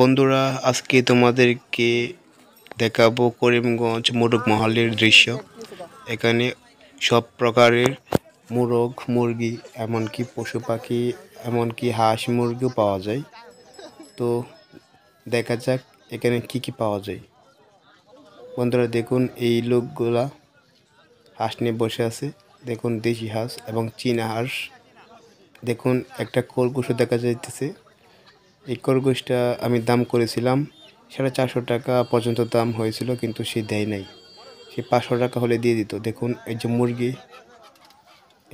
বন্ধুরা আজকে তোমাদেরকে দেখাবো করিমগঞ্জ মোরগ মহলের দৃশ্য এখানে সব প্রকারের মোরগ মুরগি এমনকি পশু পাখি এমনকি হাঁস মুরগিও পাওয়া যায় তো দেখা যাক এখানে কি কি পাওয়া যায় বন্ধুরা দেখুন এই লোকগুলা হাঁস নিয়ে বসে আছে দেখুন দেশি হাঁস এবং চীনা হাঁস দেখুন একটা খোলকুশো দেখা যাইতেছে এই খরগোশটা আমি দাম করেছিলাম সেটা চারশো টাকা পর্যন্ত দাম হয়েছিল কিন্তু সে দেয় নাই সে পাঁচশো টাকা হলে দিয়ে দিত দেখুন এই যে মুরগি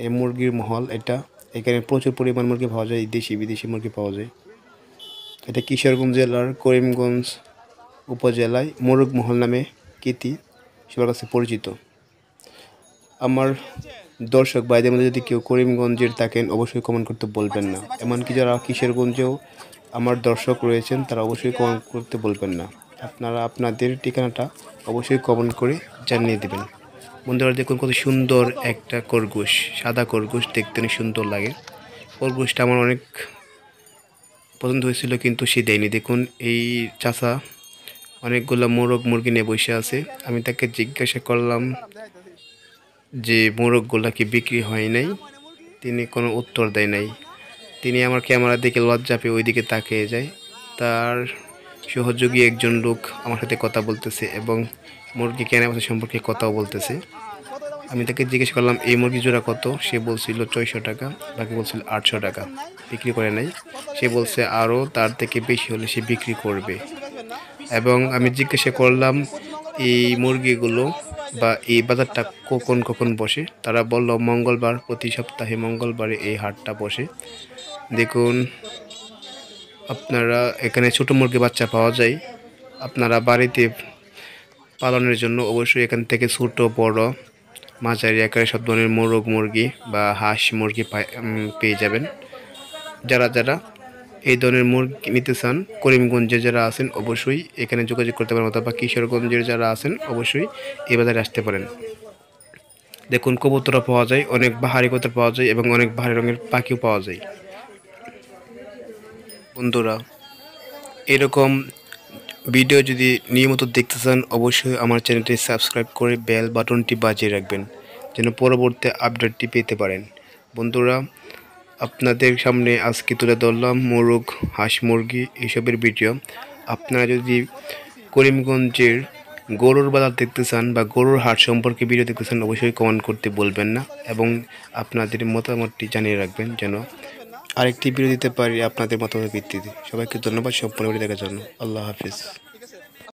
এই মুরগির মহল এটা এখানে প্রচুর পরিমাণ মুরগি পাওয়া যায় দেশি বিদেশি মুরগি পাওয়া যায় এটা কিশোরগঞ্জ জেলার করিমগঞ্জ উপজেলায় মোরগ মহল নামে কীতি সবার কাছে পরিচিত আমার দর্শক বাইদের মধ্যে যদি কেউ করিমগঞ্জের থাকেন অবশ্যই কমেন্ট করতে বলবেন না এমনকি যারা কিশোরগঞ্জেও আমার দর্শক রয়েছেন তারা অবশ্যই কমেন্ট করতে বলবেন না আপনারা আপনাদের ঠিকানাটা অবশ্যই কমেন্ট করে জানিয়ে দেবেন বন্ধুরা দেখুন কত সুন্দর একটা খরগোশ সাদা খরগোশ দেখতে নিয়ে সুন্দর লাগে খরগোশটা আমার অনেক পছন্দ হয়েছিল কিন্তু সে দেয়নি দেখুন এই চাষা অনেকগুলো মোরগ মুরগি নিয়ে বসে আছে আমি তাকে জিজ্ঞাসা করলাম যে মোরগগুলো কি বিক্রি হয় নাই তিনি কোনো উত্তর দেয় নাই তিনি আমার ক্যামেরার দিকে লজ্জা পেয়ে ওইদিকে তাকিয়ে যায় তার সহযোগী একজন লোক আমার সাথে কথা বলতেছে এবং মুরগি কেনাবেচা সম্পর্কে কথাও বলতেছে আমি তাকে জিজ্ঞেস করলাম এই মুরগি জোড়া কত সে বলছিল ছয়শো টাকা বাকি বলছিল আটশো টাকা বিক্রি করে নাই সে বলছে আরও তার থেকে বেশি হলে সে বিক্রি করবে এবং আমি জিজ্ঞাসা করলাম এই মুরগিগুলো বা এই বাজারটা কখন কখন বসে তারা বলল মঙ্গলবার প্রতি সপ্তাহে মঙ্গলবারে এই হাটটা বসে দেখুন আপনারা এখানে ছোট মুরগি বাচ্চা পাওয়া যায় আপনারা বাড়িতে পালনের জন্য অবশ্যই এখান থেকে ছোট বড় মাঝারি আকারে সব ধরনের মোরগ মুরগি বা হাঁস মুরগি পেয়ে যাবেন যারা যারা এই ধরনের মুরগি নিতে চান করিমগঞ্জে যারা আছেন অবশ্যই এখানে যোগাযোগ করতে পারেন অথবা কিশোরগঞ্জের যারা আছেন অবশ্যই এই বাজারে আসতে পারেন দেখুন কবুতরা পাওয়া যায় অনেক বাহারি কবুতর পাওয়া যায় এবং অনেক বাহারি রঙের পাখিও পাওয়া যায় বন্ধুরা এরকম ভিডিও যদি নিয়মিত দেখতে চান অবশ্যই আমার চ্যানেলটি সাবস্ক্রাইব করে বেল বাটনটি বাজিয়ে রাখবেন যেন পরবর্তী আপডেটটি পেতে পারেন বন্ধুরা আপনাদের সামনে আজকে তুলে ধরলাম মোরগ হাঁস মুরগি এসবের ভিডিও আপনারা যদি করিমগঞ্জের গরুর বাজার দেখতে চান বা গরুর হাট সম্পর্কে ভিডিও দেখতে চান অবশ্যই কমেন্ট করতে বলবেন না এবং আপনাদের মতামতটি জানিয়ে রাখবেন যেন আরেকটি ভিডিও দিতে পারি আপনাদের মতামতের ভিত্তিতে সবাইকে ধন্যবাদ সম্পূর্ণ ভিডিও দেখার জন্য আল্লাহ হাফিজ